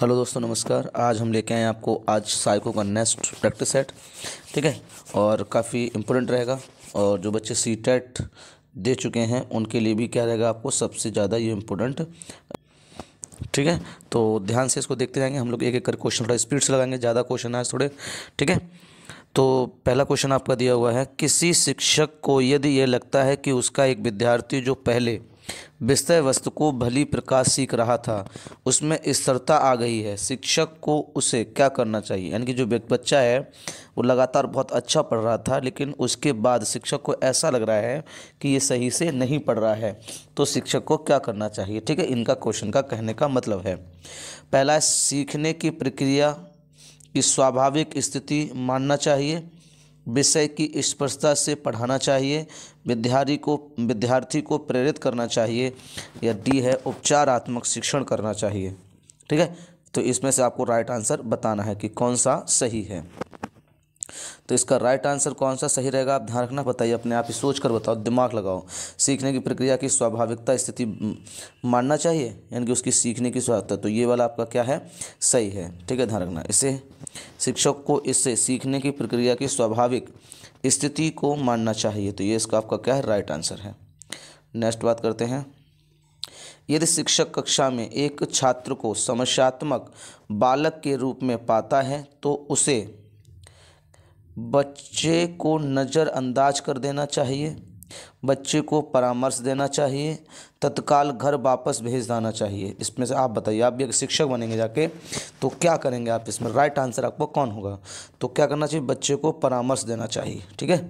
hello दोस्तों नमस्कार आज हम लेके आए आपको आज साइको का नेक्स्ट प्रैक्टिस सेट ठीक है और काफ़ी इम्पोर्टेंट रहेगा और जो बच्चे सी टेट e दे चुके हैं उनके लिए भी क्या रहेगा आपको सबसे ज़्यादा ये इम्पोर्टेंट ठीक है तो ध्यान से इसको देखते जाएंगे हम लोग एक एक कर क्वेश्चन थोड़ा स्पीड से लगाएंगे ज़्यादा क्वेश्चन आज थोड़े ठीक है तो पहला क्वेश्चन आपका दिया हुआ है किसी शिक्षक को यदि ये लगता है कि उसका एक विद्यार्थी जो पहले विषय वस्तु को भली प्रकार सीख रहा था उसमें स्थिरता आ गई है शिक्षक को उसे क्या करना चाहिए यानी कि जो बच्चा है वो लगातार बहुत अच्छा पढ़ रहा था लेकिन उसके बाद शिक्षक को ऐसा लग रहा है कि ये सही से नहीं पढ़ रहा है तो शिक्षक को क्या करना चाहिए ठीक है इनका क्वेश्चन का कहने का मतलब है पहला सीखने की प्रक्रिया की स्वाभाविक स्थिति मानना चाहिए विषय की स्पष्टता से पढ़ाना चाहिए विद्यार्थी को विद्यार्थी को प्रेरित करना चाहिए या डी है उपचारात्मक शिक्षण करना चाहिए ठीक है तो इसमें से आपको राइट आंसर बताना है कि कौन सा सही है तो इसका राइट आंसर कौन सा सही रहेगा आप ध्यान रखना बताइए अपने आप ही सोच कर बताओ दिमाग लगाओ सीखने की प्रक्रिया की स्वाभाविकता स्थिति मानना चाहिए यानी कि उसकी सीखने की स्वाभाविकता तो ये वाला आपका क्या है सही है ठीक है ध्यान रखना इसे शिक्षक को इससे सीखने की प्रक्रिया की स्वाभाविक स्थिति को मानना चाहिए तो ये इसका आपका क्या है राइट आंसर है नेक्स्ट बात करते हैं यदि शिक्षक कक्षा में एक छात्र को समस्यात्मक बालक के रूप में पाता है तो उसे बच्चे को नज़रअंदाज कर देना चाहिए बच्चे को परामर्श देना चाहिए तत्काल घर वापस भेज देना चाहिए इसमें से आप बताइए आप भी एक शिक्षक बनेंगे जाके तो क्या करेंगे आप इसमें राइट आंसर आपको कौन होगा तो क्या करना चाहिए बच्चे को परामर्श देना चाहिए ठीक है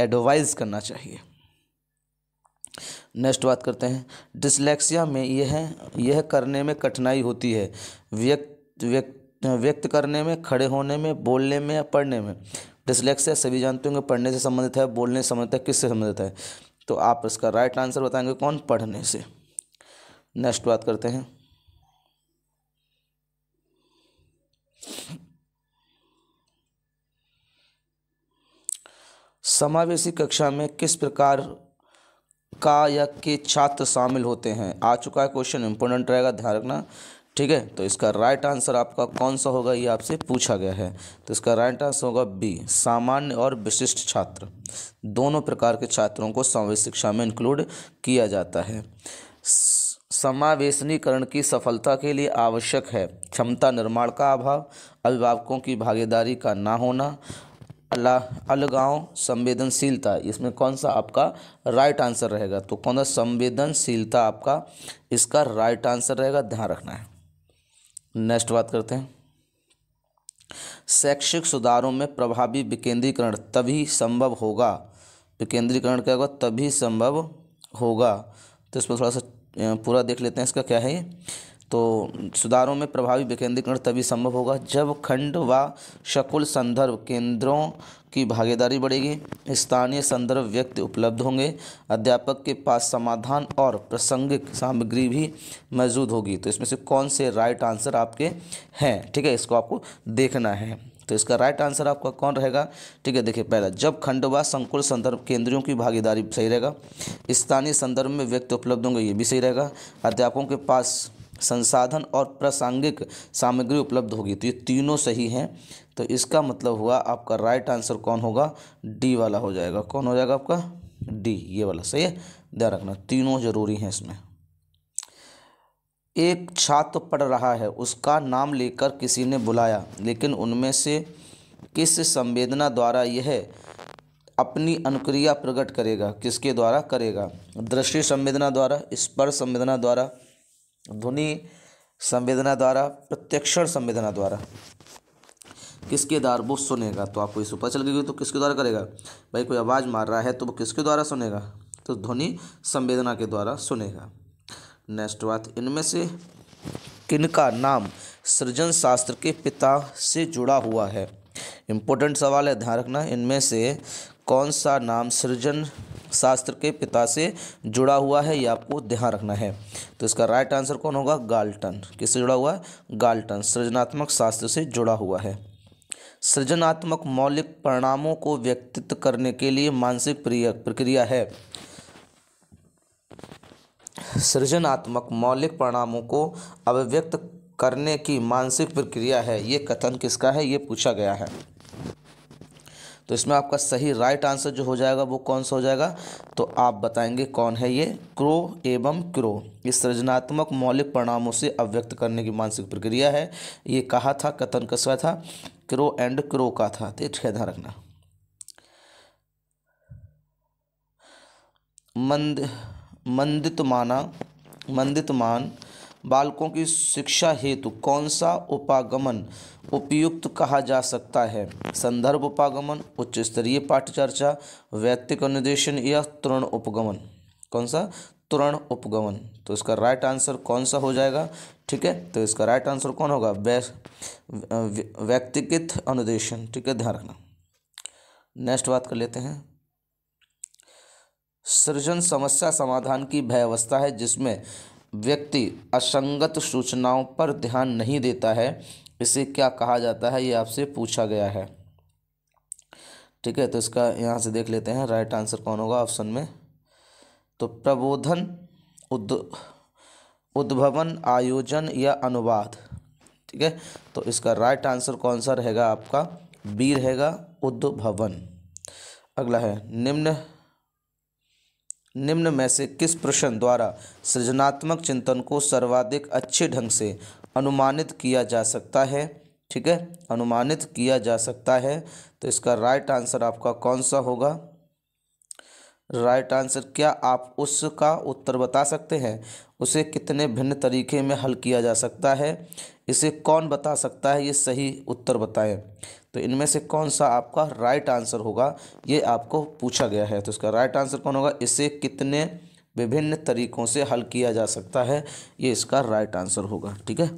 एडवाइज़ करना चाहिए नेक्स्ट बात करते हैं डिसलेक्सिया में यह यह करने में कठिनाई होती है व्यक्त व्यक्त व्यक्त करने में खड़े होने में बोलने में या पढ़ने में डिसलेक्सिया सभी जानते होंगे पढ़ने से संबंधित है बोलने से संबंधित है किससे संबंधित है तो आप इसका राइट आंसर बताएंगे कौन पढ़ने से नेक्स्ट बात करते हैं समावेशी कक्षा में किस प्रकार का या के छात्र शामिल होते हैं आ चुका है क्वेश्चन इंपोर्टेंट रहेगा ध्यान रखना ठीक है तो इसका राइट आंसर आपका कौन सा होगा ये आपसे पूछा गया है तो इसका राइट आंसर होगा बी सामान्य और विशिष्ट छात्र दोनों प्रकार के छात्रों को समावेश शिक्षा में इंक्लूड किया जाता है समावेशनीकरण की सफलता के लिए आवश्यक है क्षमता निर्माण का अभाव अभिभावकों की भागीदारी का ना होना अला अलगाव संवेदनशीलता इसमें कौन सा आपका राइट आंसर रहेगा तो कौन सा संवेदनशीलता आपका इसका राइट आंसर रहेगा ध्यान रखना है नेक्स्ट बात करते हैं शैक्षिक सुधारों में प्रभावी विकेंद्रीकरण तभी संभव होगा विकेंद्रीकरण क्या होगा तभी संभव होगा तो इस पर थोड़ा सा पूरा देख लेते हैं इसका क्या है तो सुधारों में प्रभावी विकेंद्रीकरण तभी संभव होगा जब खंड व शकुल संदर्भ केंद्रों की भागीदारी बढ़ेगी स्थानीय संदर्भ व्यक्ति उपलब्ध होंगे अध्यापक के पास समाधान और प्रासंगिक सामग्री भी मौजूद होगी तो इसमें से कौन से राइट आंसर आपके हैं ठीक है इसको आपको देखना है तो इसका राइट आंसर आपका कौन रहेगा ठीक है देखिए पहला जब खंडवा संकुल संदर्भ केंद्रियों की भागीदारी सही रहेगा स्थानीय संदर्भ में व्यक्ति उपलब्ध होंगे ये भी सही रहेगा अध्यापकों के पास संसाधन और प्रासंगिक सामग्री उपलब्ध होगी तो ये तीनों सही हैं तो इसका मतलब हुआ आपका राइट आंसर कौन होगा डी वाला हो जाएगा कौन हो जाएगा आपका डी ये वाला सही है ध्यान रखना तीनों जरूरी हैं इसमें एक छात्र पढ़ रहा है उसका नाम लेकर किसी ने बुलाया लेकिन उनमें से किस संवेदना द्वारा यह अपनी अनुक्रिया प्रकट करेगा किसके द्वारा करेगा दृष्टि संवेदना द्वारा स्पर्श संवेदना द्वारा ध्वनि संवेदना द्वारा प्रत्यक्षण संवेदना द्वारा किसके द्वारा वो सुनेगा तो आपको इस पता चल गई तो किसके द्वारा करेगा भाई कोई आवाज़ मार रहा है तो वो किसके द्वारा सुनेगा तो ध्वनि संवेदना के द्वारा सुनेगा नेक्स्ट बात इनमें से किनका नाम सृजन शास्त्र के पिता से जुड़ा हुआ है इम्पोर्टेंट सवाल है ध्यान रखना इनमें से कौन सा नाम सृजन शास्त्र के पिता से जुड़ा हुआ है यह आपको ध्यान रखना है तो इसका राइट आंसर कौन होगा गाल्टन किससे जुड़ा हुआ है गाल्टन सृजनात्मक शास्त्र से जुड़ा हुआ है सृजनात्मक मौलिक परिणामों को व्यक्तित्व करने के लिए मानसिक प्रक्रिया है सृजनात्मक मौलिक परिणामों को अभिव्यक्त करने की मानसिक प्रक्रिया है ये कथन किसका है ये पूछा गया है तो इसमें आपका सही राइट आंसर जो हो जाएगा वो कौन सा हो जाएगा तो आप बताएंगे कौन है ये क्रो एवं क्रो ये सृजनात्मक मौलिक परिणामों से अव्यक्त करने की मानसिक प्रक्रिया है ये कहा था कथन कसवा था क्रो एंड क्रो का था तो इसका ध्यान रखना मंद मंदित माना मंदित मान बालकों की शिक्षा हेतु कौन सा उपागमन उपयुक्त कहा जा सकता है संदर्भ उपागमन उच्च स्तरीय चर्चा वैयक्तिक अनुदेशन या तृण उपगमन कौन सा तुरण उपगमन तो इसका राइट आंसर कौन सा हो जाएगा ठीक है तो इसका राइट आंसर कौन होगा व्यक्तिगत अनुदेशन ठीक है ध्यान रखना नेक्स्ट बात कर लेते हैं सृजन समस्या समाधान की व्यवस्था है जिसमें व्यक्ति असंगत सूचनाओं पर ध्यान नहीं देता है इसे क्या कहा जाता है ये आपसे पूछा गया है ठीक है तो इसका यहाँ से देख लेते हैं राइट आंसर कौन होगा ऑप्शन में तो प्रबोधन उद उद्भवन आयोजन या अनुवाद ठीक है तो इसका राइट आंसर कौन सा रहेगा आपका बी रहेगा उद्भवन अगला है निम्न निम्न में से किस प्रश्न द्वारा सृजनात्मक चिंतन को सर्वाधिक अच्छे ढंग से अनुमानित किया जा सकता है ठीक है अनुमानित किया जा सकता है तो इसका राइट आंसर आपका कौन सा होगा राइट आंसर क्या आप उसका उत्तर बता सकते हैं उसे कितने भिन्न तरीके में हल किया जा सकता है इसे कौन बता सकता है ये सही उत्तर बताएं तो इनमें से कौन सा आपका राइट आंसर होगा ये आपको पूछा गया है तो इसका राइट आंसर कौन होगा इसे कितने विभिन्न तरीकों से हल किया जा सकता है ये इसका राइट आंसर होगा ठीक है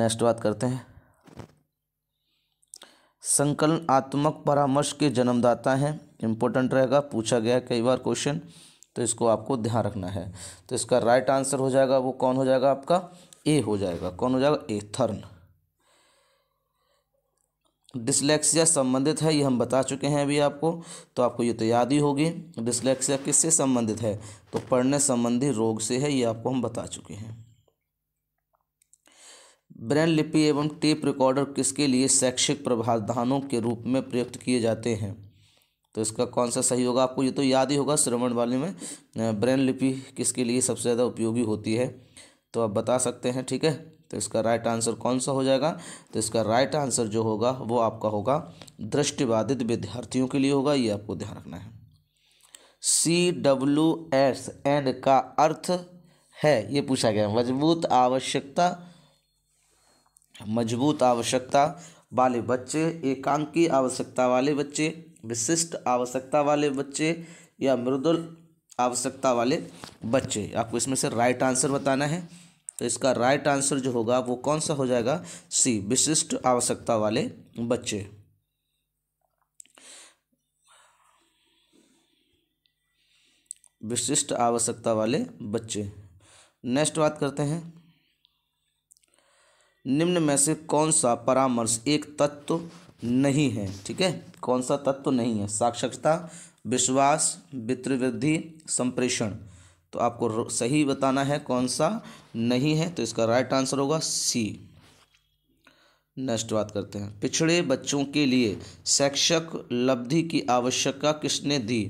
नेक्स्ट बात करते हैं संकलनात्मक परामर्श के जन्मदाता हैं इम्पोर्टेंट रहेगा पूछा गया कई बार क्वेश्चन तो इसको आपको ध्यान रखना है तो इसका राइट आंसर हो जाएगा वो कौन हो जाएगा आपका ए हो जाएगा कौन हो जाएगा एथर्न डिसलेक्सिया संबंधित है ये हम बता चुके हैं अभी आपको तो आपको ये तो याद ही होगी डिसलेक्सिया किससे संबंधित है तो पढ़ने संबंधी रोग से है ये आपको हम बता चुके हैं ब्रेन लिपि एवं टेप रिकॉर्डर किसके लिए शैक्षिक प्रभावधानों के रूप में प्रयुक्त किए जाते हैं तो इसका कौन सा सही होगा आपको ये तो याद ही होगा श्रवण वाले में ब्रेन लिपि किसके लिए सबसे ज़्यादा उपयोगी होती है तो आप बता सकते हैं ठीक है तो इसका राइट आंसर कौन सा हो जाएगा तो इसका राइट आंसर जो होगा वो आपका होगा दृष्टिबाधित विद्यार्थियों के लिए होगा ये आपको ध्यान रखना है सी डब्ल्यू एस एन का अर्थ है ये पूछा गया मजबूत आवश्यकता मजबूत आवश्यकता वाले बच्चे एकांकी आवश्यकता वाले बच्चे विशिष्ट आवश्यकता वाले बच्चे या मृदुल आवश्यकता वाले बच्चे आपको इसमें से राइट आंसर बताना है तो इसका राइट आंसर जो होगा वो कौन सा हो जाएगा सी विशिष्ट आवश्यकता वाले बच्चे विशिष्ट आवश्यकता वाले बच्चे नेक्स्ट बात करते हैं निम्न में से कौन सा परामर्श एक तत्व नहीं है ठीक है कौन सा तत्व तो नहीं है साक्षरता विश्वास वित्रवृद्धि संप्रेषण तो आपको सही बताना है कौन सा नहीं है तो इसका राइट आंसर होगा सी नेक्स्ट बात करते हैं पिछड़े बच्चों के लिए शैक्षिक लब्धि की आवश्यकता किसने दी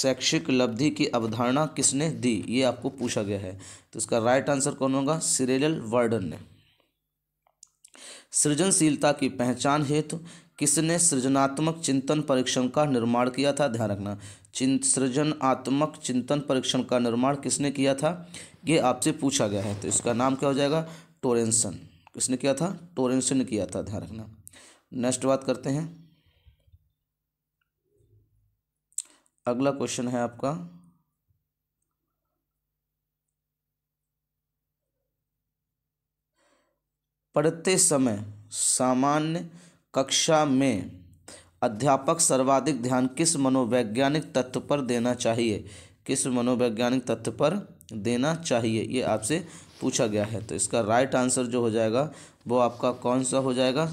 शैक्षिक लब्धि की अवधारणा किसने दी ये आपको पूछा गया है तो इसका राइट आंसर कौन होगा सिरेलल वर्डन ने सृजनशीलता की पहचान हेतु किसने सृजनात्मक चिंतन परीक्षण का निर्माण किया था ध्यान रखना चिंत सृजनात्मक चिंतन परीक्षण का निर्माण किसने किया था ये आपसे पूछा गया है तो इसका नाम क्या हो जाएगा टोरेंसन किसने किया था टोरेंसन ने किया था ध्यान रखना नेक्स्ट बात करते हैं अगला क्वेश्चन है आपका पढ़ते समय सामान्य कक्षा में अध्यापक सर्वाधिक ध्यान किस मनोवैज्ञानिक तत्व पर देना चाहिए किस मनोवैज्ञानिक तत्व पर देना चाहिए ये आपसे पूछा गया है तो इसका राइट आंसर जो हो जाएगा वो आपका कौन सा हो जाएगा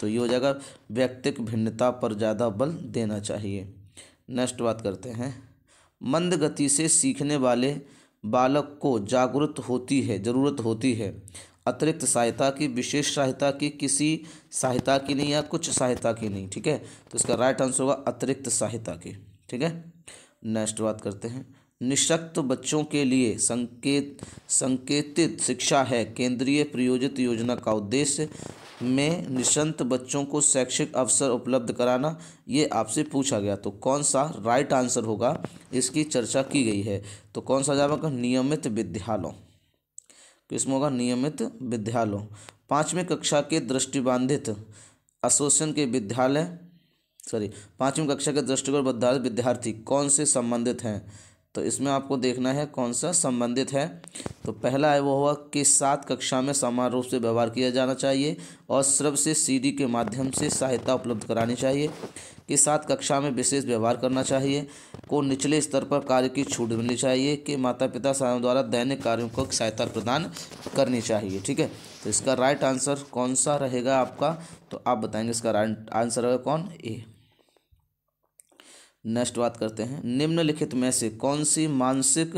तो ये हो जाएगा व्यक्तिक भिन्नता पर ज़्यादा बल देना चाहिए नेक्स्ट बात करते हैं मंद गति से सीखने वाले बालक को जागरूक होती है ज़रूरत होती है अतिरिक्त सहायता की विशेष सहायता की किसी सहायता के लिए या कुछ सहायता के लिए ठीक है तो इसका राइट आंसर होगा अतिरिक्त सहायता की ठीक है नेक्स्ट बात करते हैं निशक्त बच्चों के लिए संकेत संकेतित शिक्षा है केंद्रीय प्रयोजित योजना का उद्देश्य में निशंत बच्चों को शैक्षिक अवसर उपलब्ध कराना ये आपसे पूछा गया तो कौन सा राइट आंसर होगा इसकी चर्चा की गई है तो कौन सा जवाब नियमित विद्यालयों किसमें होगा नियमित विद्यालय पाँचवीं कक्षा के दृष्टिबाधित एसोसिएशन के विद्यालय सॉरी पाँचवीं कक्षा के दृष्टिकोण विद्यार्थी कौन से संबंधित हैं तो इसमें आपको देखना है कौन सा संबंधित है तो पहला है वो हुआ कि सात कक्षा में समान रूप से व्यवहार किया जाना चाहिए और सर्व से सीडी के माध्यम से सहायता उपलब्ध करानी चाहिए कि सात कक्षा में विशेष व्यवहार करना चाहिए को निचले स्तर पर कार्य की छूट मिलनी चाहिए कि माता पिता द्वारा दैनिक कार्यों को सहायता प्रदान करनी चाहिए ठीक है तो इसका राइट आंसर कौन सा रहेगा आपका तो आप बताएंगे इसका राइट आंसर होगा कौन ए नेक्स्ट बात करते हैं निम्नलिखित में से कौन सी मानसिक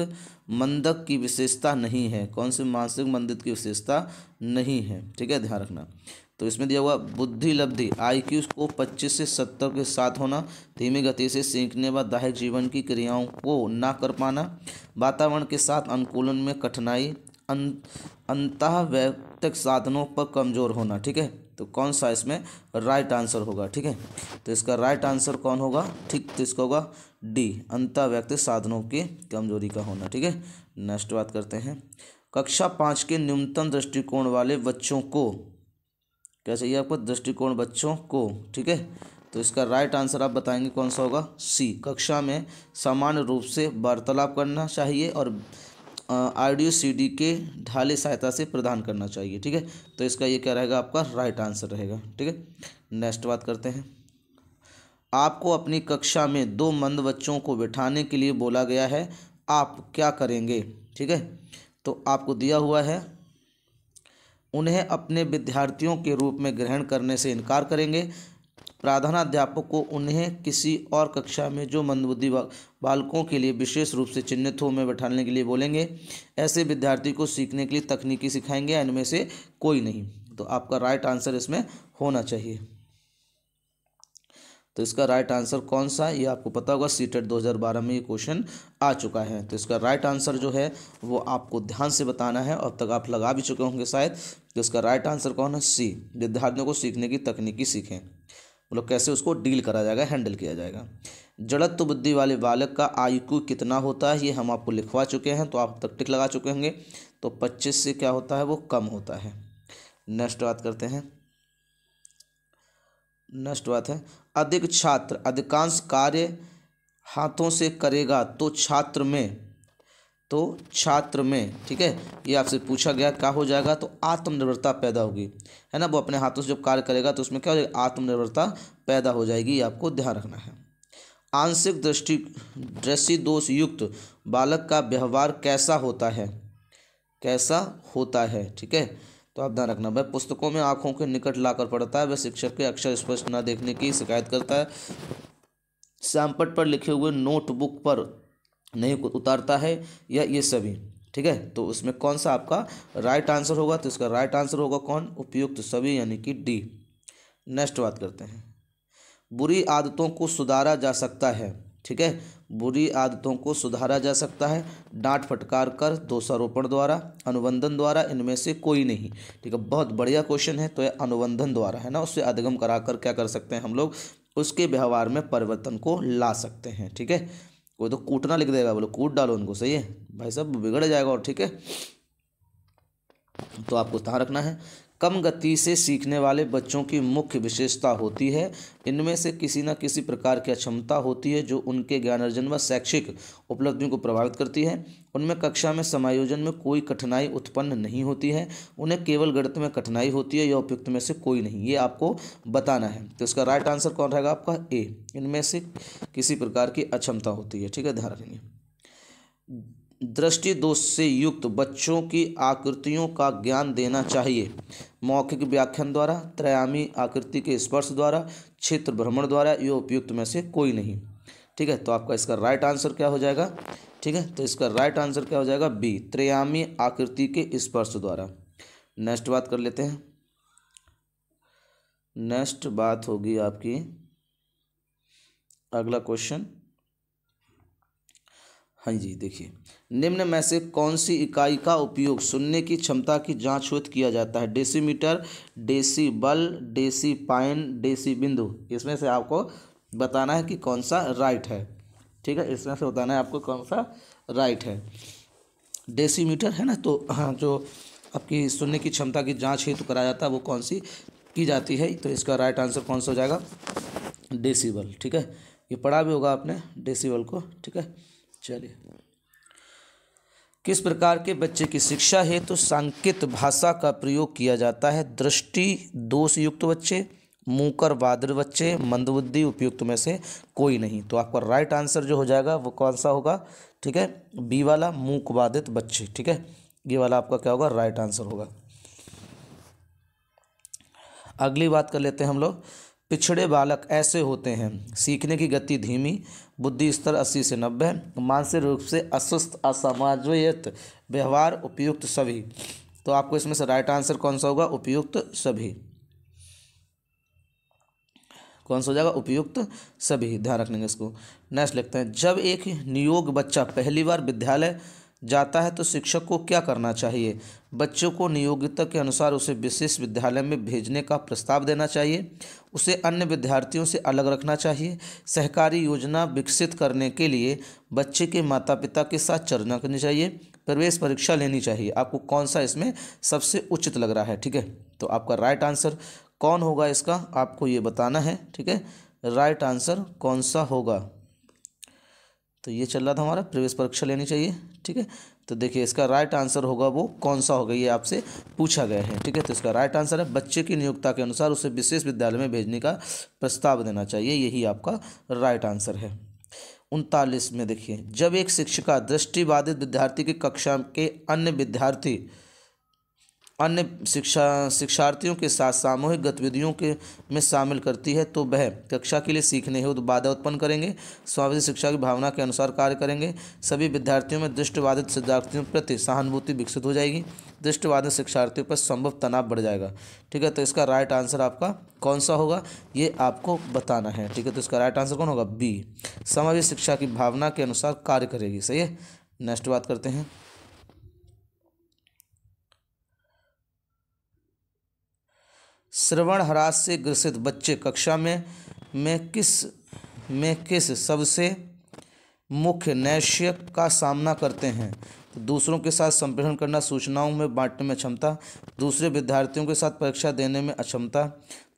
मंदक की विशेषता नहीं है कौन सी मानसिक मंदित की विशेषता नहीं है ठीक है ध्यान रखना तो इसमें दिया हुआ बुद्धि लब्धि क्यू को 25 से 70 के साथ होना धीमी गति से सीखने व दाहक जीवन की क्रियाओं को ना कर पाना वातावरण के साथ अनुकूलन में कठिनाई अं-, अंत व्यक्तिक साधनों पर कमज़ोर होना ठीक है तो कौन सा इसमें राइट आंसर होगा ठीक है तो इसका राइट आंसर कौन होगा ठीक तो इसका होगा डी व्यक्ति साधनों की कमजोरी का होना ठीक है नेक्स्ट बात करते हैं कक्षा पाँच के न्यूनतम दृष्टिकोण वाले बच्चों को क्या चाहिए आपको दृष्टिकोण बच्चों को ठीक है तो इसका राइट आंसर आप बताएंगे कौन सा होगा सी कक्षा में सामान्य रूप से वार्तालाप करना चाहिए और आर सी डी के ढाले सहायता से प्रदान करना चाहिए ठीक है तो इसका ये क्या रहेगा आपका राइट आंसर रहेगा ठीक है नेक्स्ट बात करते हैं आपको अपनी कक्षा में दो मंद बच्चों को बैठाने के लिए बोला गया है आप क्या करेंगे ठीक है तो आपको दिया हुआ है उन्हें अपने विद्यार्थियों के रूप में ग्रहण करने से इनकार करेंगे प्राधानाध्यापक को उन्हें किसी और कक्षा में जो मंदबुद्धि बालकों के लिए विशेष रूप से चिन्हित हो में बैठाने के लिए बोलेंगे ऐसे विद्यार्थी को सीखने के लिए तकनीकी सिखाएंगे इनमें से कोई नहीं तो आपका राइट आंसर इसमें होना चाहिए तो इसका राइट आंसर कौन सा ये आपको पता होगा सीटेट 2012 e में ये क्वेश्चन आ चुका है तो इसका राइट आंसर जो है वो आपको ध्यान से बताना है अब तक आप लगा भी चुके होंगे शायद तो इसका राइट आंसर कौन है सी विद्यार्थियों को सीखने की तकनीकी सीखें मतलब कैसे उसको डील करा जाएगा हैंडल किया जाएगा जड़त्व बुद्धि वाले बालक का आयु कितना होता है ये हम आपको लिखवा चुके हैं तो आप तक टिक लगा चुके होंगे तो पच्चीस से क्या होता है वो कम होता है नेक्स्ट बात करते हैं नेक्स्ट बात है अधिक छात्र अधिकांश कार्य हाथों से करेगा तो छात्र में तो छात्र में ठीक है ये आपसे पूछा गया क्या हो जाएगा तो आत्मनिर्भरता पैदा होगी है ना वो अपने हाथों से जब कार्य करेगा तो उसमें क्या हो जाएगा आत्मनिर्भरता पैदा हो जाएगी ये आपको ध्यान रखना है आंशिक दृष्टि दृष्टि दोष युक्त बालक का व्यवहार कैसा होता है कैसा होता है ठीक है तो आप ध्यान रखना वह पुस्तकों में आंखों के निकट लाकर पढ़ता है वह शिक्षक के अक्षर स्पष्ट न देखने की शिकायत करता है सैम्पट पर लिखे हुए नोटबुक पर नहीं उतारता है या ये सभी ठीक है तो उसमें कौन सा आपका राइट आंसर होगा तो इसका राइट आंसर होगा कौन उपयुक्त तो सभी यानी कि डी नेक्स्ट बात करते हैं बुरी आदतों को सुधारा जा सकता है ठीक है बुरी आदतों को सुधारा जा सकता है डांट फटकार कर दोषारोपण द्वारा अनुबंधन द्वारा इनमें से कोई नहीं ठीक है बहुत बढ़िया क्वेश्चन है तो यह अनुबंधन द्वारा है ना उससे अधिगम करा कर क्या कर सकते हैं हम लोग उसके व्यवहार में परिवर्तन को ला सकते हैं ठीक है कोई तो कूटना लिख देगा बोलो कूट डालो उनको सही है भाई साहब बिगड़ जाएगा और ठीक है तो आपको कहाँ रखना है कम गति से सीखने वाले बच्चों की मुख्य विशेषता होती है इनमें से किसी न किसी प्रकार की अक्षमता होती है जो उनके ज्ञानार्जन व शैक्षिक उपलब्धियों को प्रभावित करती है उनमें कक्षा में समायोजन में कोई कठिनाई उत्पन्न नहीं होती है उन्हें केवल गणित में कठिनाई होती है या उपयुक्त में से कोई नहीं ये आपको बताना है तो इसका राइट आंसर कौन रहेगा आपका ए इनमें से किसी प्रकार की अक्षमता होती है ठीक है ध्यान रखेंगे दृष्टि दोष से युक्त बच्चों की आकृतियों का ज्ञान देना चाहिए मौखिक व्याख्यान द्वारा त्रयामी आकृति के स्पर्श द्वारा क्षेत्र भ्रमण द्वारा ये उपयुक्त में से कोई नहीं ठीक है तो आपका इसका राइट आंसर क्या हो जाएगा ठीक है तो इसका राइट आंसर क्या हो जाएगा बी त्रयामी आकृति के स्पर्श द्वारा नेक्स्ट बात कर लेते हैं नेक्स्ट बात होगी आपकी अगला क्वेश्चन हाँ जी देखिए निम्न में से कौन सी इकाई का उपयोग सुनने की क्षमता की जांच हेतु किया जाता है डेसीमीटर डेसीबल बल डेसी बिंदु इसमें से आपको बताना है कि कौन सा राइट है ठीक है इसमें से बताना है आपको कौन सा राइट है डेसीमीटर है ना तो हाँ जो आपकी सुनने की क्षमता की जांच हेतु कराया जाता है वो कौन सी की जाती है तो इसका राइट आंसर कौन सा हो जाएगा डेसीबल ठीक है ये पढ़ा भी होगा आपने डेसीबल को ठीक है चलिए किस प्रकार के बच्चे की शिक्षा हेतु तो सांकेत भाषा का प्रयोग किया जाता है दृष्टि दोष युक्त बच्चे मुकर बादर बच्चे मंदबुद्धि उपयुक्त में से कोई नहीं तो आपका राइट आंसर जो हो जाएगा वो कौन सा होगा ठीक है बी वाला मूक बाधित बच्चे ठीक है ये वाला आपका क्या होगा राइट आंसर होगा अगली बात कर लेते हैं हम लोग पिछड़े बालक ऐसे होते हैं सीखने की गति धीमी बुद्धि स्तर 80 से 90 मानसिक रूप से अस्वस्थ असामाजित व्यवहार उपयुक्त सभी तो आपको इसमें से राइट आंसर कौन सा होगा उपयुक्त सभी कौन सा हो जाएगा उपयुक्त सभी ध्यान रखने इसको नेक्स्ट लिखते हैं जब एक नियोग बच्चा पहली बार विद्यालय जाता है तो शिक्षक को क्या करना चाहिए बच्चों को नियोगिता के अनुसार उसे विशेष विद्यालय में भेजने का प्रस्ताव देना चाहिए उसे अन्य विद्यार्थियों से अलग रखना चाहिए सहकारी योजना विकसित करने के लिए बच्चे के माता पिता के साथ चर्चा करनी चाहिए प्रवेश परीक्षा लेनी चाहिए आपको कौन सा इसमें सबसे उचित लग रहा है ठीक है तो आपका राइट आंसर कौन होगा इसका आपको ये बताना है ठीक है राइट आंसर कौन सा होगा तो ये चल रहा था हमारा प्रवेश परीक्षा लेनी चाहिए ठीक है तो देखिए इसका राइट आंसर होगा वो कौन सा होगा ये आपसे पूछा गया है ठीक है तो इसका राइट आंसर है बच्चे की नियोक्ता के अनुसार उसे विशेष विद्यालय में भेजने का प्रस्ताव देना चाहिए यही आपका राइट आंसर है उनतालीस में देखिए जब एक शिक्षिका दृष्टिबाधित विद्यार्थी की कक्षा के अन्य विद्यार्थी अन्य शिक्षा शिक्षार्थियों के साथ सामूहिक गतिविधियों के में शामिल करती है तो वह कक्षा के लिए सीखने हेतु बाधा उत्पन्न करेंगे स्वाभाविक शिक्षा की भावना के अनुसार कार्य करेंगे सभी विद्यार्थियों में दृष्टिवादित शिक्षार्थियों के प्रति सहानुभूति विकसित हो जाएगी दृष्टिवादित शिक्षार्थियों पर संभव तनाव बढ़ जाएगा ठीक है तो इसका राइट आंसर आपका कौन सा होगा ये आपको बताना है ठीक है तो इसका राइट आंसर कौन होगा बी समावेश शिक्षा की भावना के अनुसार कार्य करेगी सही है नेक्स्ट बात करते हैं श्रवण ह्रास से ग्रसित बच्चे कक्षा में में किस में किस सबसे मुख्य नैश्य का सामना करते हैं तो दूसरों के साथ संप्रेषण करना सूचनाओं में बांटने में क्षमता दूसरे विद्यार्थियों के साथ परीक्षा देने में अक्षमता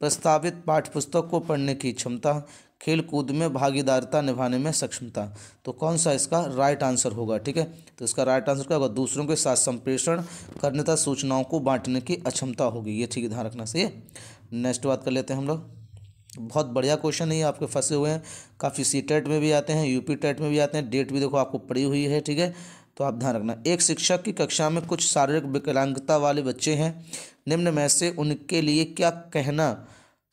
प्रस्तावित पाठ्यपुस्तक को पढ़ने की क्षमता खेल कूद में भागीदारिता निभाने में सक्षमता तो कौन सा इसका राइट आंसर होगा ठीक है तो इसका राइट आंसर क्या होगा दूसरों के साथ संप्रेषण करने तथा सूचनाओं को बांटने की अक्षमता होगी ये ठीक ध्यान रखना चाहिए नेक्स्ट बात कर लेते हैं हम लोग बहुत बढ़िया क्वेश्चन है आपके फंसे हुए हैं काफ़ी सी टेट e में भी आते हैं यूपी टेट e में भी आते हैं डेट भी देखो आपको पड़ी हुई है ठीक है तो आप ध्यान रखना एक शिक्षक की कक्षा में कुछ शारीरिक विकलांगता वाले बच्चे हैं निम्न में से उनके लिए क्या कहना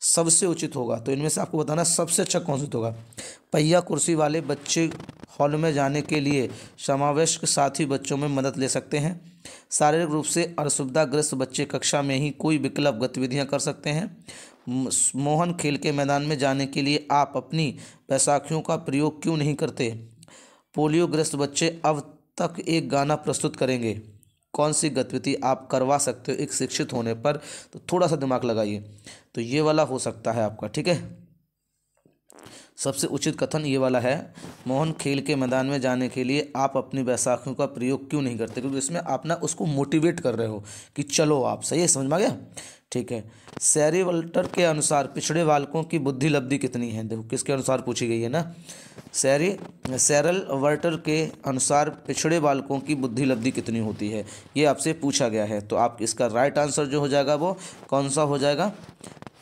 सबसे उचित होगा तो इनमें से आपको बताना सबसे अच्छा कौन सा होगा पहिया कुर्सी वाले बच्चे हॉल में जाने के लिए समावेश के साथ ही बच्चों में मदद ले सकते हैं शारीरिक रूप से असुविधाग्रस्त बच्चे कक्षा में ही कोई विकल्प गतिविधियां कर सकते हैं मोहन खेल के मैदान में जाने के लिए आप अपनी बैसाखियों का प्रयोग क्यों नहीं करते पोलियोग्रस्त बच्चे अब तक एक गाना प्रस्तुत करेंगे कौन सी गतिविधि आप करवा सकते हो एक शिक्षित होने पर तो थोड़ा सा दिमाग लगाइए तो ये वाला हो सकता है आपका ठीक है सबसे उचित कथन ये वाला है मोहन खेल के मैदान में जाने के लिए आप अपनी बैसाखियों का प्रयोग क्यों नहीं करते क्योंकि इसमें आप ना उसको मोटिवेट कर रहे हो कि चलो आप सही है समझ में आ गया ठीक है सैरी वल्टर के अनुसार पिछड़े बालकों की बुद्धि लब्धि कितनी है देखो किसके अनुसार पूछी गई है ना सैरी सैरल वर्टर के अनुसार पिछड़े बालकों की बुद्धि लब्धि कितनी होती है ये आपसे पूछा गया है तो आप इसका राइट आंसर जो हो जाएगा वो कौन सा हो जाएगा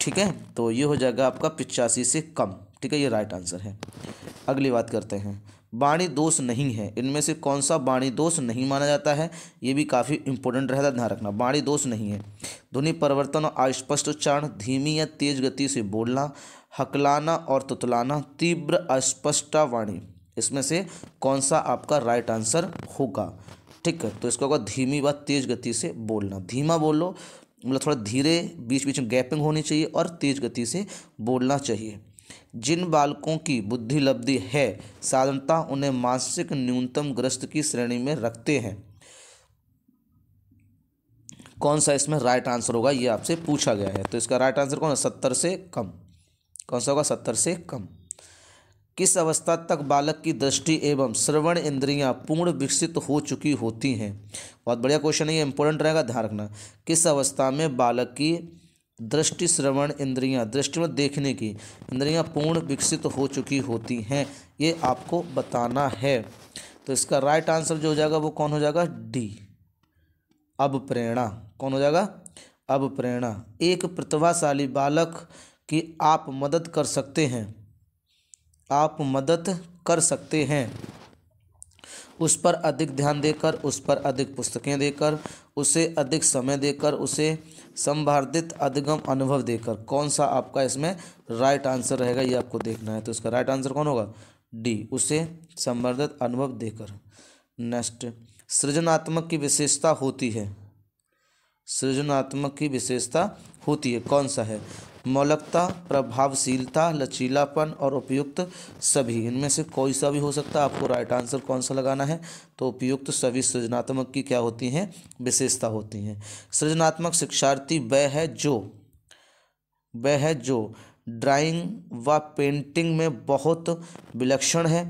ठीक है तो ये हो जाएगा आपका पिचासी से कम ठीक है ये राइट आंसर है अगली बात करते हैं बाणी दोष नहीं है इनमें से कौन सा बाणी दोष नहीं माना जाता है ये भी काफ़ी इंपॉर्टेंट रहता है ध्यान रखना बाणी दोष नहीं है ध्वनि परिवर्तन और अस्पष्ट उच्चारण धीमी या तेज गति से बोलना हकलाना और तुतलाना तीव्र अस्पष्टा वाणी इसमें से कौन सा आपका राइट आंसर होगा ठीक है तो इसको होगा धीमी व तेज गति से बोलना धीमा बोलो मतलब थोड़ा धीरे बीच बीच में गैपिंग होनी चाहिए और तेज़ गति से बोलना चाहिए जिन बालकों की बुद्धि लब्धि है साधारणता उन्हें मानसिक न्यूनतम ग्रस्त की श्रेणी में रखते हैं कौन सा इसमें राइट आंसर होगा ये आपसे पूछा गया है तो इसका राइट आंसर कौन है सत्तर से कम कौन सा होगा सत्तर से कम किस अवस्था तक बालक की दृष्टि एवं श्रवण इंद्रियां पूर्ण विकसित हो चुकी होती हैं बहुत बढ़िया क्वेश्चन है ये इंपॉर्टेंट रहेगा ध्यान रखना किस अवस्था में बालक की दृष्टि श्रवण इंद्रियां दृष्टि में देखने की इंद्रियां पूर्ण विकसित हो चुकी होती हैं ये आपको बताना है तो इसका राइट आंसर जो हो जाएगा वो कौन हो जाएगा डी अब प्रेरणा कौन हो जाएगा अब प्रेरणा एक प्रतिभाशाली बालक की आप मदद कर सकते हैं आप मदद कर सकते हैं उस पर अधिक ध्यान देकर उस पर अधिक पुस्तकें देकर उसे अधिक समय देकर उसे संवर्धित अधिगम अनुभव देकर कौन सा आपका इसमें राइट आंसर रहेगा ये आपको देखना है तो इसका राइट आंसर कौन होगा डी उसे संवर्धित अनुभव देकर नेक्स्ट सृजनात्मक की विशेषता होती है सृजनात्मक की विशेषता होती है कौन सा है मौलकता प्रभावशीलता लचीलापन और उपयुक्त सभी इनमें से कोई सा भी हो सकता है आपको राइट आंसर कौन सा लगाना है तो उपयुक्त सभी सृजनात्मक की क्या होती हैं विशेषता होती हैं सृजनात्मक शिक्षार्थी वह है जो वह है जो ड्राइंग व पेंटिंग में बहुत विलक्षण है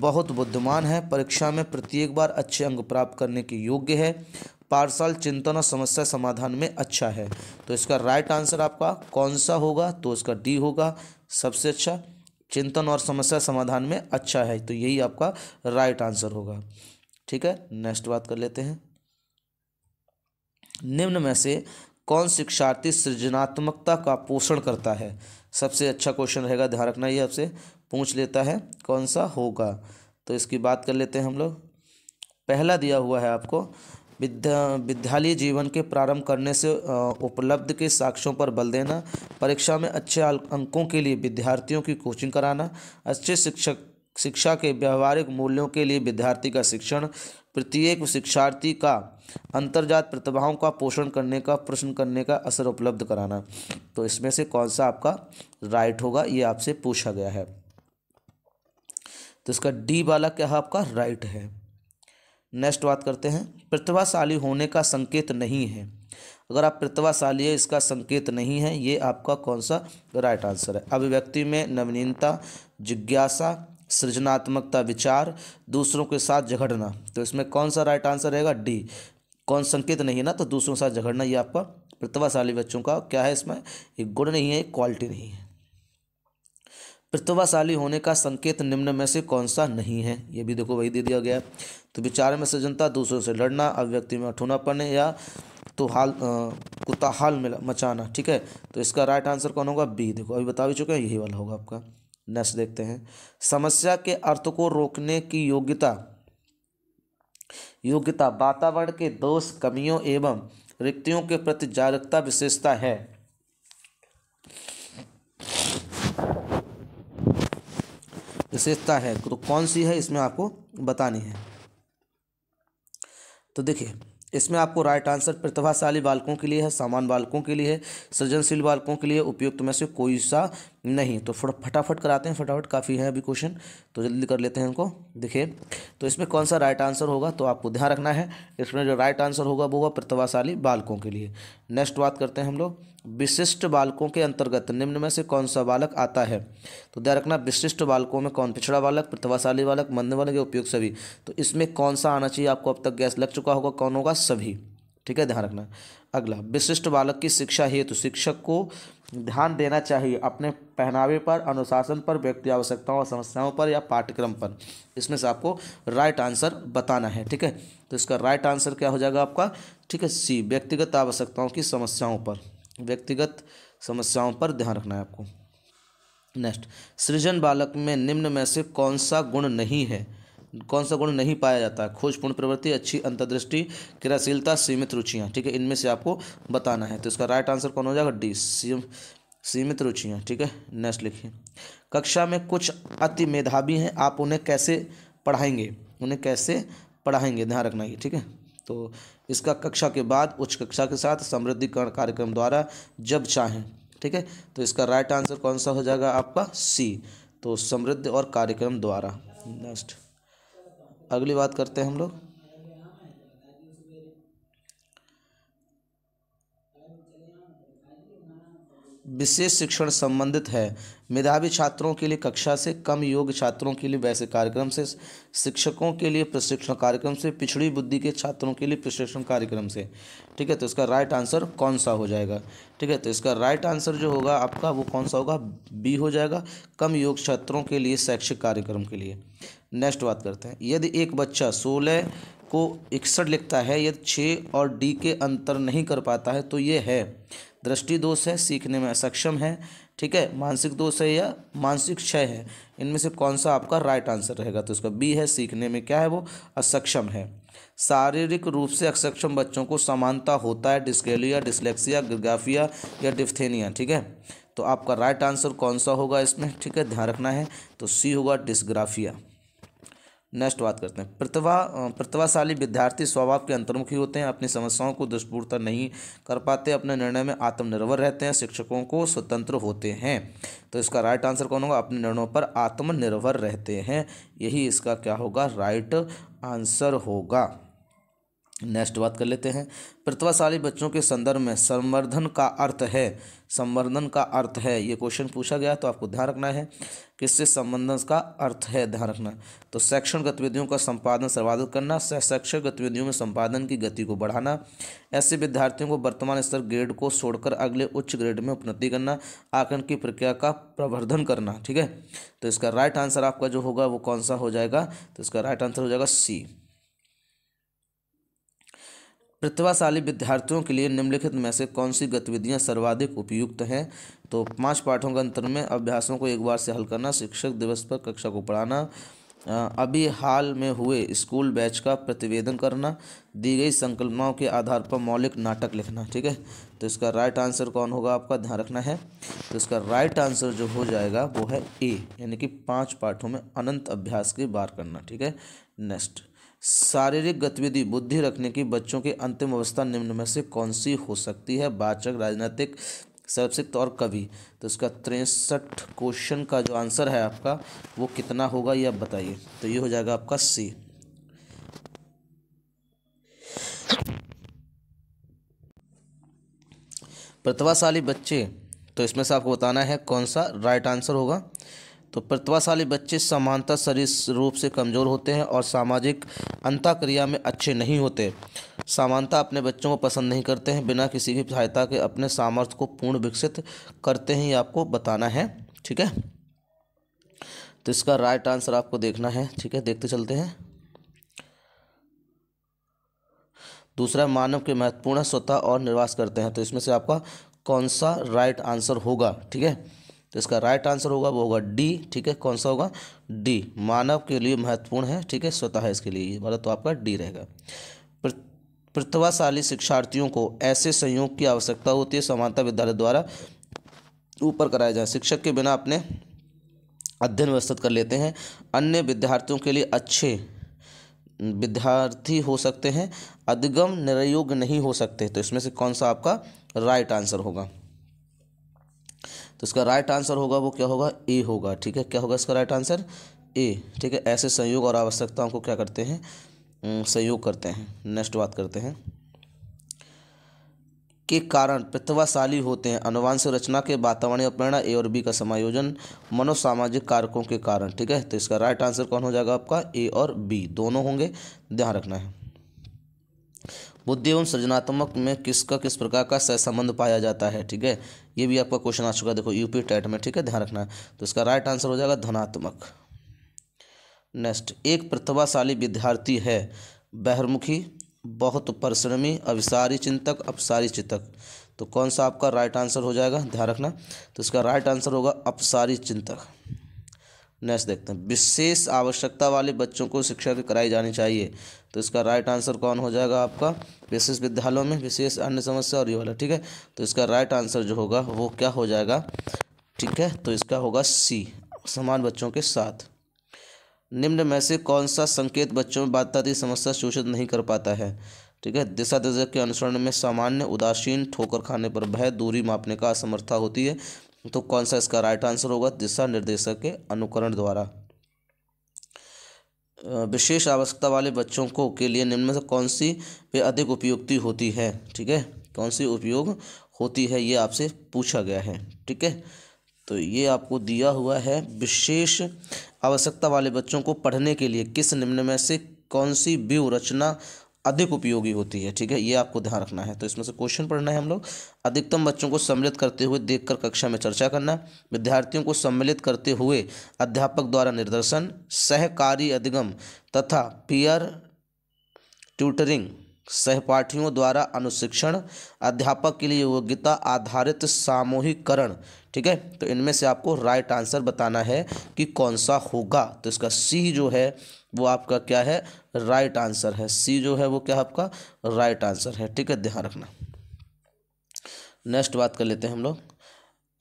बहुत बुद्धिमान है परीक्षा में प्रत्येक बार अच्छे अंक प्राप्त करने के योग्य है पार्सल चिंतन और समस्या समाधान में अच्छा है तो इसका राइट आंसर आपका कौन सा होगा तो इसका डी होगा सबसे अच्छा चिंतन और समस्या समाधान में अच्छा है तो यही आपका राइट आंसर होगा ठीक है नेक्स्ट बात कर लेते हैं निम्न में से कौन शिक्षार्थी सृजनात्मकता का पोषण करता है सबसे अच्छा क्वेश्चन रहेगा ध्यान रखना ये आपसे पूछ लेता है कौन सा होगा तो इसकी बात कर लेते हैं हम लोग पहला दिया हुआ है आपको विद्या विद्यालय जीवन के प्रारंभ करने से उपलब्ध के साक्ष्यों पर बल देना परीक्षा में अच्छे अंकों के लिए विद्यार्थियों की कोचिंग कराना अच्छे शिक्षक शिक्षा के व्यवहारिक मूल्यों के लिए विद्यार्थी का शिक्षण प्रत्येक शिक्षार्थी का अंतर्जात प्रतिभाओं का पोषण करने का प्रश्न करने का असर उपलब्ध कराना तो इसमें से कौन सा आपका राइट होगा ये आपसे पूछा गया है तो इसका डी वाला क्या है आपका राइट है नेक्स्ट बात करते हैं प्रतिभाशाली होने का संकेत नहीं है अगर आप प्रतिभाशाली है इसका संकेत नहीं है ये आपका कौन सा राइट आंसर है अभिव्यक्ति में नवनीनता जिज्ञासा सृजनात्मकता विचार दूसरों के साथ झगड़ना तो इसमें कौन सा राइट आंसर रहेगा डी कौन संकेत नहीं है ना तो दूसरों के साथ झगड़ना ये आपका प्रतिभाशाली बच्चों का क्या है इसमें ये गुण नहीं है क्वालिटी नहीं है प्रतिभाशाली होने का संकेत निम्न में से कौन सा नहीं है ये भी देखो वही दे दिया गया तो विचार में जनता दूसरों से लड़ना अभिव्यक्ति में अठूनापन या तो हाल कुताहाल मिला मचाना ठीक है तो इसका राइट आंसर कौन होगा बी देखो अभी बता भी चुके हैं यही वाला होगा आपका नेक्स्ट देखते हैं समस्या के अर्थ को रोकने की योग्यता योग्यता वातावरण के दोष कमियों एवं रिक्तियों के प्रति जागरूकता विशेषता है विशेषता है तो कौन सी है इसमें आपको बतानी है तो देखिए इसमें आपको राइट आंसर प्रतिभाशाली बालकों के लिए है सामान्य बालकों के लिए है सृजनशील बालकों के लिए उपयुक्त में से कोई सा नहीं तो फटाफट कराते हैं फटाफट काफ़ी है अभी क्वेश्चन तो जल्दी कर लेते हैं इनको देखिए तो इसमें कौन सा राइट आंसर होगा तो आपको ध्यान रखना है इसमें जो राइट आंसर होगा वो होगा प्रतिभाशाली बालकों के लिए नेक्स्ट बात करते हैं हम लोग विशिष्ट बालकों के अंतर्गत निम्न में से कौन सा बालक आता है तो ध्यान रखना विशिष्ट बालकों में कौन पिछड़ा बालक प्रतिभाशाली बालक मंद या उपयोग सभी तो इसमें कौन सा आना चाहिए आपको अब तक गैस लग चुका होगा कौन होगा सभी ठीक है ध्यान रखना अगला विशिष्ट बालक की शिक्षा हेतु तो शिक्षक को ध्यान देना चाहिए अपने पहनावे पर अनुशासन पर व्यक्ति आवश्यकताओं और समस्याओं पर या पाठ्यक्रम पर इसमें से आपको राइट आंसर बताना है ठीक है तो इसका राइट आंसर क्या हो जाएगा आपका ठीक है सी व्यक्तिगत आवश्यकताओं की समस्याओं पर व्यक्तिगत समस्याओं पर ध्यान रखना है आपको नेक्स्ट सृजन बालक में निम्न में से कौन सा गुण नहीं है कौन सा गुण नहीं पाया जाता है खोजपूर्ण प्रवृत्ति अच्छी अंतर्दृष्टि क्रियाशीलता सीमित रुचियाँ ठीक है इनमें से आपको बताना है तो इसका राइट आंसर कौन हो जाएगा डी सीम सीमित रुचियाँ ठीक है नेक्स्ट लिखिए कक्षा में कुछ अति मेधावी हैं आप उन्हें कैसे पढ़ाएंगे उन्हें कैसे पढ़ाएंगे ध्यान रखना ये ठीक है तो इसका कक्षा के बाद उच्च कक्षा के साथ समृद्धिकरण कार्यक्रम द्वारा जब चाहें ठीक है तो इसका राइट आंसर कौन सा हो जाएगा आपका सी तो समृद्ध और कार्यक्रम द्वारा नेक्स्ट अगली बात करते हैं हम लोग विशेष शिक्षण संबंधित है मेधावी छात्रों के लिए कक्षा से कम योग्य छात्रों के लिए वैसे कार्यक्रम से शिक्षकों के लिए प्रशिक्षण कार्यक्रम से पिछड़ी बुद्धि के छात्रों के लिए प्रशिक्षण कार्यक्रम से ठीक है तो इसका राइट आंसर कौन सा हो जाएगा ठीक है तो इसका राइट आंसर जो होगा आपका वो कौन सा होगा बी हो जाएगा कम योग छात्रों के लिए शैक्षिक कार्यक्रम के लिए नेक्स्ट बात करते हैं यदि एक बच्चा सोलह को इकसठ लिखता है यदि छः और डी के अंतर नहीं कर पाता है तो ये है दृष्टि दोष है सीखने में असक्षम है ठीक है मानसिक दोष है या मानसिक क्षय है इनमें से कौन सा आपका राइट आंसर रहेगा तो इसका बी है सीखने में क्या है वो असक्षम है शारीरिक रूप से असक्षम बच्चों को समानता होता है डिस्केलिया डिस्लेक्सिया ग्राफिया या डिफ्थेनिया ठीक है तो आपका राइट आंसर कौन सा होगा इसमें ठीक है ध्यान रखना है तो सी होगा डिस्ग्राफिया नेक्स्ट बात करते हैं प्रतिभा प्रतिभाशाली विद्यार्थी स्वभाव के अंतर्मुखी होते हैं अपनी समस्याओं को दुष्पूर्ता नहीं कर पाते अपने निर्णय में आत्मनिर्भर रहते हैं शिक्षकों को स्वतंत्र होते हैं तो इसका राइट आंसर कौन होगा अपने निर्णयों पर आत्मनिर्भर रहते हैं यही इसका क्या होगा राइट आंसर होगा नेक्स्ट बात कर लेते हैं प्रतिभाशाली बच्चों के संदर्भ में संवर्धन का अर्थ है संवर्धन का अर्थ है ये क्वेश्चन पूछा गया तो आपको ध्यान रखना है किससे संबंधन का अर्थ है ध्यान रखना तो शैक्षणिक गतिविधियों का संपादन सर्वाधिक करना शैक्षण गतिविधियों में संपादन की गति को बढ़ाना ऐसे विद्यार्थियों को वर्तमान स्तर ग्रेड को छोड़कर अगले उच्च ग्रेड में उपनति करना आकलन की प्रक्रिया का प्रवर्धन करना ठीक है तो इसका राइट आंसर आपका जो होगा वो कौन सा हो जाएगा तो इसका राइट आंसर हो जाएगा सी प्रतिभाशाली विद्यार्थियों के लिए निम्नलिखित में से कौन सी गतिविधियां सर्वाधिक उपयुक्त हैं तो पांच पाठों के अंतर में अभ्यासों को एक बार से हल करना शिक्षक दिवस पर कक्षा को पढ़ाना अभी हाल में हुए स्कूल बैच का प्रतिवेदन करना दी गई संकल्पनाओं के आधार पर मौलिक नाटक लिखना ठीक है तो इसका राइट आंसर कौन होगा आपका ध्यान रखना है तो इसका राइट आंसर जो हो जाएगा वो है ए यानी कि पांच पाठों में अनंत अभ्यास की बार करना ठीक है नेक्स्ट शारीरिक गतिविधि बुद्धि रखने की बच्चों की अंतिम अवस्था निम्न में से कौन सी हो सकती है वाचक राजनीतिक शैक्षिक और कवि तो इसका तिरसठ क्वेश्चन का जो आंसर है आपका वो कितना होगा ये आप बताइए तो ये हो जाएगा आपका सी प्रतिभाशाली बच्चे तो इसमें से आपको बताना है कौन सा राइट आंसर होगा तो प्रतिभाशाली बच्चे समानता शरीर रूप से कमज़ोर होते हैं और सामाजिक अंताक्रिया में अच्छे नहीं होते समानता अपने बच्चों को पसंद नहीं करते हैं बिना किसी की सहायता के अपने सामर्थ्य को पूर्ण विकसित करते हैं ये आपको बताना है ठीक है तो इसका राइट आंसर आपको देखना है ठीक है देखते चलते हैं दूसरा मानव के महत्वपूर्ण स्वतः और निर्वास करते हैं तो इसमें से आपका कौन सा राइट आंसर होगा ठीक है तो इसका राइट आंसर होगा वो होगा डी ठीक है कौन सा होगा डी मानव के लिए महत्वपूर्ण है ठीक है स्वतः इसके लिए मतलब तो आपका डी रहेगा प्रतिभाशाली शिक्षार्थियों को ऐसे संयोग की आवश्यकता होती है समानता विद्यालय द्वारा ऊपर कराया जाए शिक्षक के बिना अपने अध्ययन व्यवस्थित कर लेते हैं अन्य विद्यार्थियों के लिए अच्छे विद्यार्थी हो सकते हैं अधिगम निरयोग नहीं हो सकते तो इसमें से कौन सा आपका राइट आंसर होगा तो इसका राइट आंसर होगा वो क्या होगा ए होगा ठीक है क्या होगा इसका राइट आंसर ए ठीक है ऐसे संयोग और आवश्यकताओं को क्या करते हैं संयोग करते हैं नेक्स्ट बात करते हैं के कारण प्रतिभाशाली होते हैं अनुवांशिक रचना के वातावरणीय प्रेरणा ए और बी का समायोजन मनोसामाजिक कारकों के कारण ठीक है तो इसका राइट आंसर कौन हो जाएगा आपका ए और बी दोनों होंगे ध्यान रखना है बुद्धि एवं सृजनात्मक में किसका किस प्रकार का सहसंबंध पाया जाता है ठीक है ये भी आपका क्वेश्चन आ चुका है देखो यूपी टाइट में ठीक है ध्यान रखना तो इसका राइट आंसर हो जाएगा धनात्मक नेक्स्ट एक प्रतिभाशाली विद्यार्थी है बहरमुखी बहुत परिश्रमी अभिसारी चिंतक अपसारी चिंतक तो कौन सा आपका राइट आंसर हो जाएगा ध्यान रखना तो इसका राइट आंसर होगा अपसारी चिंतक नेक्स्ट देखते हैं विशेष आवश्यकता वाले बच्चों को शिक्षा कराई जानी चाहिए तो इसका राइट आंसर कौन हो जाएगा आपका विशेष विद्यालयों में विशेष अन्य समस्या और ये वाला ठीक है तो इसका राइट आंसर जो होगा वो क्या हो जाएगा ठीक है तो इसका होगा सी समान बच्चों के साथ निम्न में से कौन सा संकेत बच्चों में बातताती समस्या सूचित नहीं कर पाता है ठीक है दिशा दिशा के अनुसरण में सामान्य उदासीन ठोकर खाने पर भय दूरी मापने का असमर्थता होती है तो कौन सा इसका राइट आंसर होगा दिशा निर्देशक के अनुकरण द्वारा विशेष आवश्यकता वाले बच्चों को के लिए निम्न में से कौन सी पे अधिक उपयुक्ति होती है ठीक है कौन सी उपयोग होती है ये आपसे पूछा गया है ठीक है तो ये आपको दिया हुआ है विशेष आवश्यकता वाले बच्चों को पढ़ने के लिए किस निम्न में से कौन सी व्यू रचना अधिक उपयोगी होती है ठीक है ये आपको ध्यान रखना है तो इसमें से क्वेश्चन पढ़ना है हम लोग अधिकतम बच्चों को सम्मिलित करते हुए देखकर कक्षा में चर्चा करना विद्यार्थियों को सम्मिलित करते हुए अध्यापक द्वारा निर्देशन सहकारी अधिगम तथा पीयर ट्यूटरिंग सहपाठियों द्वारा अनुशिक्षण अध्यापक के लिए योग्यता आधारित सामूहिकरण ठीक है तो इनमें से आपको राइट आंसर बताना है कि कौन सा होगा तो इसका सी जो है वो आपका क्या है राइट आंसर है सी जो है वो क्या आपका राइट आंसर है ठीक है ध्यान रखना नेक्स्ट बात कर लेते हैं हम लोग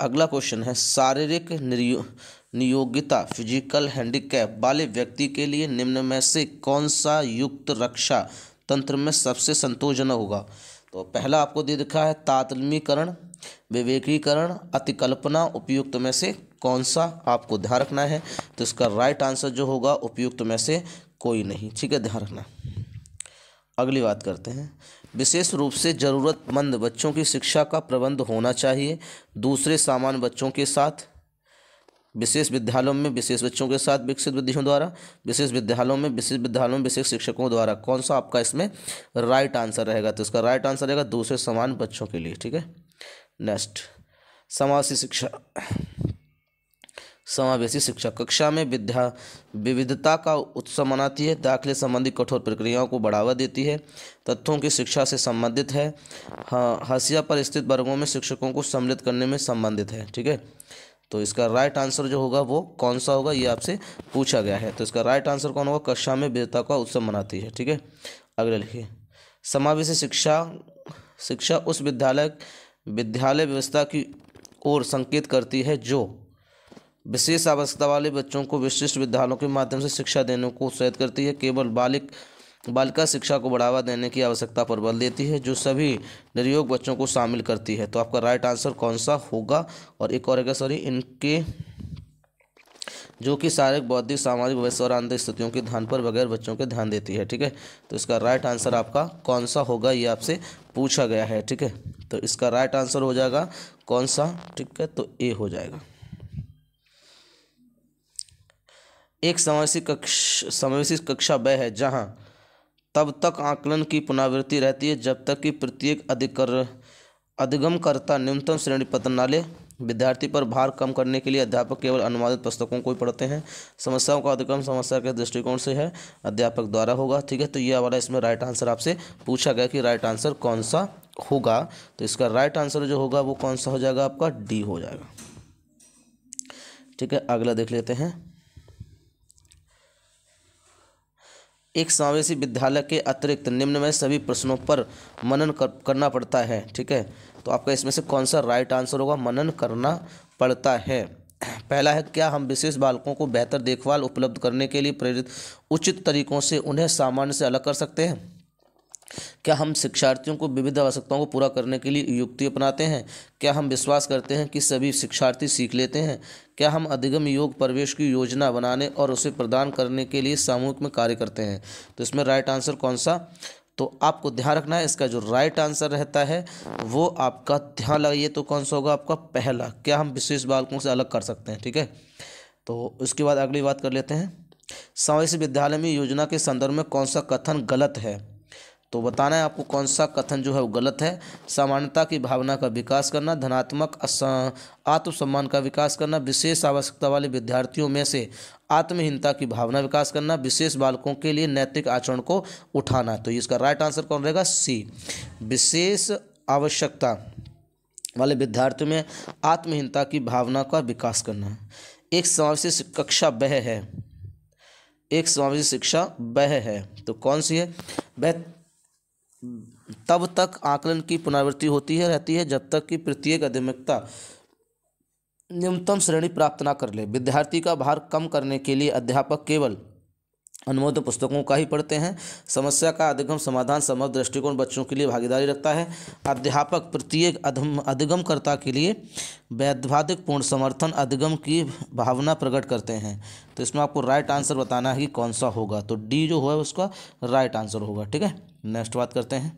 अगला क्वेश्चन है शारीरिक नियोगिता फिजिकल हैंडीकैप वाले व्यक्ति के लिए निम्न में से कौन सा युक्त रक्षा तंत्र में सबसे संतोषजनक होगा तो पहला आपको दे रखा है तात्मीकरण विवेकीकरण अतिकल्पना उपयुक्त में से कौन सा आपको ध्यान रखना है तो इसका राइट आंसर जो होगा उपयुक्त तो में से कोई नहीं ठीक है ध्यान रखना अगली बात करते हैं विशेष रूप से ज़रूरतमंद बच्चों की शिक्षा का प्रबंध होना चाहिए दूसरे सामान्य बच्चों के साथ विशेष विद्यालयों में विशेष बच्चों के साथ विकसित विधियों द्वारा विशेष विद्यालयों में विशेष विद्यालयों में विशेष शिक्षकों द्वारा कौन सा आपका इसमें राइट आंसर रहेगा तो इसका राइट आंसर रहेगा दूसरे समान बच्चों के लिए ठीक है नेक्स्ट समाज शिक्षा समावेशी शिक्षा कक्षा में विद्या विविधता का उत्सव मनाती है दाखिले संबंधी कठोर प्रक्रियाओं को बढ़ावा देती है तथ्यों की शिक्षा से संबंधित है हसिया पर स्थित वर्गों में शिक्षकों को सम्मिलित करने में संबंधित है ठीक है तो इसका राइट आंसर जो होगा वो कौन सा होगा ये आपसे पूछा गया है तो इसका राइट आंसर कौन होगा कक्षा में विविधता का उत्सव मनाती है ठीक है अगले लिखिए समावेशी शिक्षा शिक्षा उस विद्यालय विद्यालय व्यवस्था की ओर संकेत करती है जो विशेष आवश्यकता वाले बच्चों को विशिष्ट विद्यालयों के माध्यम से शिक्षा देने को उत्साहित करती है केवल बालिक बालिका शिक्षा को बढ़ावा देने की आवश्यकता पर बल देती है जो सभी निर्योग बच्चों को शामिल करती है तो आपका राइट आंसर कौन सा होगा और एक और है सॉरी इनके जो कि शारीरिक बौद्धिक सामाजिक भविष्य और आंतरिक स्थितियों के ध्यान पर बगैर बच्चों के ध्यान देती है ठीक है तो इसका राइट आंसर आपका कौन सा होगा ये आपसे पूछा गया है ठीक है तो इसका राइट आंसर हो जाएगा कौन सा ठीक है तो ए हो जाएगा एक समावेशी कक्ष समावेशी कक्षा वह है जहाँ तब तक आकलन की पुनरावृत्ति रहती है जब तक कि प्रत्येक अधिकर अधिगमकर्ता न्यूनतम श्रेणी नाले विद्यार्थी पर भार कम करने के लिए अध्यापक केवल अनुवादित पुस्तकों को ही पढ़ते हैं समस्याओं का अधिक्रम समस्या के दृष्टिकोण से है अध्यापक द्वारा होगा ठीक है तो यह वाला इसमें राइट आंसर आपसे पूछा गया कि राइट आंसर कौन सा होगा तो इसका राइट आंसर जो होगा वो कौन सा हो जाएगा आपका डी हो जाएगा ठीक है अगला देख लेते हैं एक समावेशी विद्यालय के अतिरिक्त निम्न में सभी प्रश्नों पर मनन कर, करना पड़ता है ठीक है तो आपका इसमें से कौन सा राइट आंसर होगा मनन करना पड़ता है पहला है क्या हम विशेष बालकों को बेहतर देखभाल उपलब्ध करने के लिए प्रेरित उचित तरीकों से उन्हें सामान्य से अलग कर सकते हैं क्या हम शिक्षार्थियों को विविध आवश्यकताओं को पूरा करने के लिए युक्ति अपनाते हैं क्या हम विश्वास करते हैं कि सभी शिक्षार्थी सीख लेते हैं क्या हम अधिगम योग प्रवेश की योजना बनाने और उसे प्रदान करने के लिए सामूहिक में कार्य करते हैं तो इसमें राइट आंसर कौन सा तो आपको ध्यान रखना है इसका जो राइट आंसर रहता है वो आपका ध्यान लगाइए तो कौन सा होगा आपका पहला क्या हम विशेष बालकों से अलग कर सकते हैं ठीक है तो उसके बाद अगली बात कर लेते हैं सामाजिक विद्यालय में योजना के संदर्भ में कौन सा कथन गलत है तो बताना है आपको कौन सा कथन जो है वो गलत है समानता की भावना का विकास करना धनात्मक आत्मसम्मान का विकास करना विशेष आवश्यकता वाले विद्यार्थियों में से आत्महीनता की भावना विकास करना विशेष बालकों के लिए नैतिक आचरण को उठाना तो इसका राइट आंसर कौन रहेगा सी विशेष आवश्यकता वाले विद्यार्थियों में आत्महीनता की भावना का विकास करना एक समावेशी कक्षा वह है एक समावेशी शिक्षा वह है तो कौन सी है वह तब तक आकलन की पुनरावृत्ति होती है रहती है जब तक कि प्रत्येक अधिमकता न्यूनतम श्रेणी प्राप्त ना कर ले विद्यार्थी का भार कम करने के लिए अध्यापक केवल अनुमोद पुस्तकों का ही पढ़ते हैं समस्या का अधिगम समाधान समग्र दृष्टिकोण बच्चों के लिए भागीदारी रखता है अध्यापक प्रत्येक अधिगमकर्ता के लिए वैधवाधिक पूर्ण समर्थन अधिगम की भावना प्रकट करते हैं तो इसमें आपको राइट आंसर बताना है कि कौन सा होगा तो डी जो हुआ उसका राइट आंसर होगा ठीक है नेक्स्ट बात करते हैं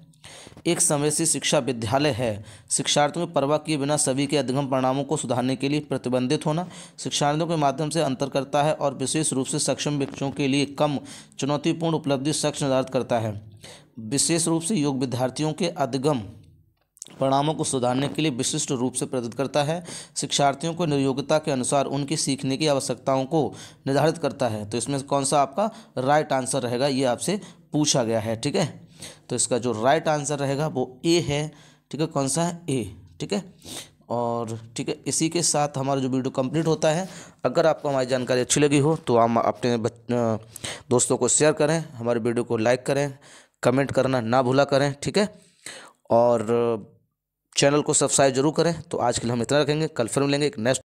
एक से शिक्षा विद्यालय है शिक्षार्थियों में परवाह किए बिना सभी के अधिगम परिणामों को सुधारने के लिए प्रतिबंधित होना शिक्षार्थियों के माध्यम से अंतर करता है और विशेष रूप से सक्षम बच्चों के लिए कम चुनौतीपूर्ण उपलब्धि शख्स निर्धारित करता है विशेष रूप से योग विद्यार्थियों के अधिगम परिणामों को सुधारने के लिए विशिष्ट रूप से प्रेरित करता है शिक्षार्थियों को निर्योग्यता के अनुसार उनकी सीखने की आवश्यकताओं को निर्धारित करता है तो इसमें कौन सा आपका राइट आंसर रहेगा ये आपसे पूछा गया है ठीक है तो इसका जो राइट आंसर रहेगा वो ए है ठीक है कौन सा है ए ठीक है और ठीक है इसी के साथ हमारा जो वीडियो कंप्लीट होता है अगर आपको हमारी जानकारी अच्छी लगी हो तो हम अपने दोस्तों को शेयर करें हमारे वीडियो को लाइक करें कमेंट करना ना भूला करें ठीक है और चैनल को सब्सक्राइब जरूर करें तो आज के लिए हम इतना रखेंगे कल फिर मिलेंगे एक नेक्स्ट